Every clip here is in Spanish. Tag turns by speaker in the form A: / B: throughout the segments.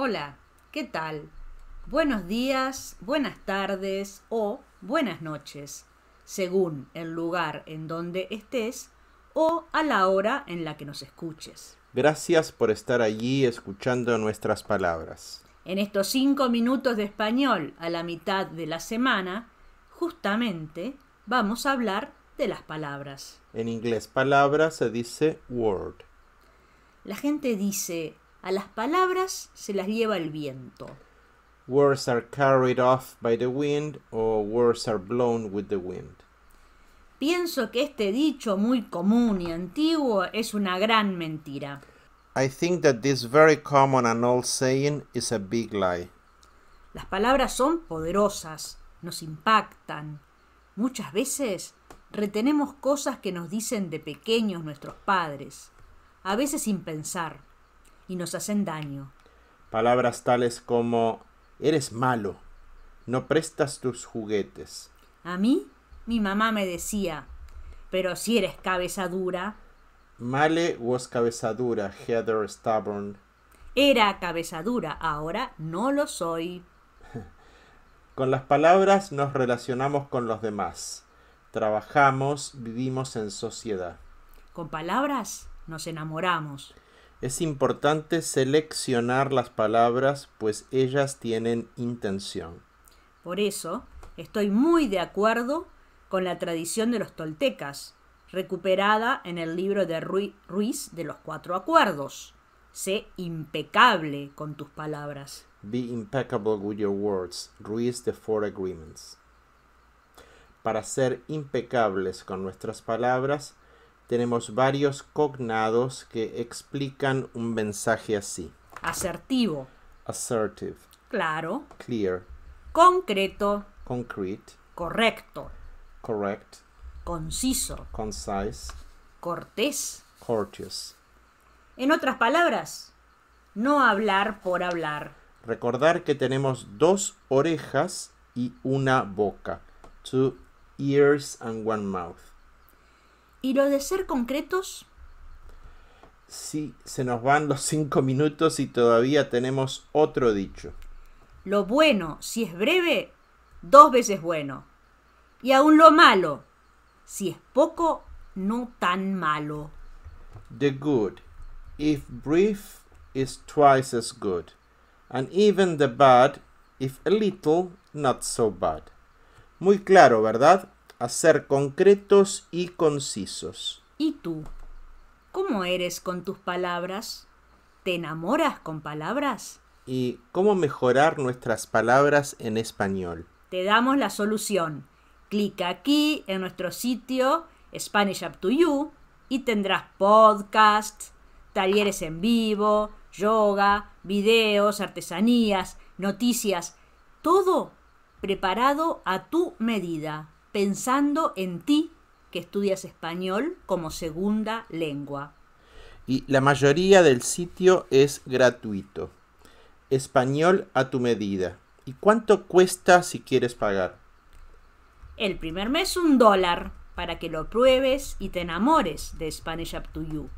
A: Hola, ¿qué tal? Buenos días, buenas tardes o buenas noches, según el lugar en donde estés o a la hora en la que nos escuches.
B: Gracias por estar allí escuchando nuestras palabras.
A: En estos cinco minutos de español a la mitad de la semana, justamente vamos a hablar de las palabras.
B: En inglés, palabra se dice word.
A: La gente dice, a las palabras se las lleva el viento.
B: Words are carried off by the wind or words are blown with the wind.
A: Pienso que este dicho muy común y antiguo es una gran mentira.
B: I think that this very common and old saying is a big lie.
A: Las palabras son poderosas, nos impactan. Muchas veces retenemos cosas que nos dicen de pequeños nuestros padres, a veces sin pensar y nos hacen daño.
B: Palabras tales como eres malo, no prestas tus juguetes.
A: A mí, mi mamá me decía, pero si eres cabeza dura.
B: Male was cabeza dura, Heather Stubborn.
A: Era cabeza dura, ahora no lo soy.
B: Con las palabras nos relacionamos con los demás. Trabajamos, vivimos en sociedad.
A: Con palabras nos enamoramos.
B: Es importante seleccionar las palabras pues ellas tienen intención.
A: Por eso, estoy muy de acuerdo con la tradición de los toltecas, recuperada en el libro de Ruiz de los Cuatro Acuerdos. Sé impecable con tus palabras.
B: Be impeccable with your words, Ruiz de Four Agreements. Para ser impecables con nuestras palabras, tenemos varios cognados que explican un mensaje así.
A: Asertivo.
B: Assertive. Claro. Clear.
A: Concreto.
B: Concrete.
A: Correcto. Correct. Conciso.
B: Concise.
A: Cortés.
B: Courteous.
A: En otras palabras, no hablar por hablar.
B: Recordar que tenemos dos orejas y una boca. Two ears and one mouth.
A: ¿Y lo de ser concretos?
B: Sí, se nos van los cinco minutos y todavía tenemos otro dicho.
A: Lo bueno, si es breve, dos veces bueno. Y aún lo malo, si es poco, no tan malo.
B: The good, if brief, is twice as good. And even the bad, if a little, not so bad. Muy claro, ¿verdad? a ser concretos y concisos.
A: ¿Y tú? ¿Cómo eres con tus palabras? ¿Te enamoras con palabras?
B: ¿Y cómo mejorar nuestras palabras en español?
A: Te damos la solución. Clica aquí en nuestro sitio Spanish Up to You y tendrás podcasts, talleres en vivo, yoga, videos, artesanías, noticias, todo preparado a tu medida pensando en ti que estudias español como segunda lengua.
B: Y la mayoría del sitio es gratuito. Español a tu medida. ¿Y cuánto cuesta si quieres pagar?
A: El primer mes un dólar para que lo pruebes y te enamores de Spanish Up to You.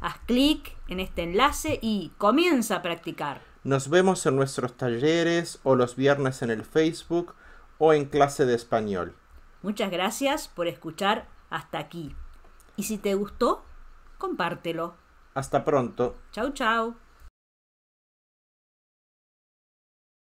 A: Haz clic en este enlace y comienza a practicar.
B: Nos vemos en nuestros talleres o los viernes en el Facebook o en clase de español.
A: Muchas gracias por escuchar hasta aquí. Y si te gustó, compártelo.
B: Hasta pronto.
A: Chau, chau.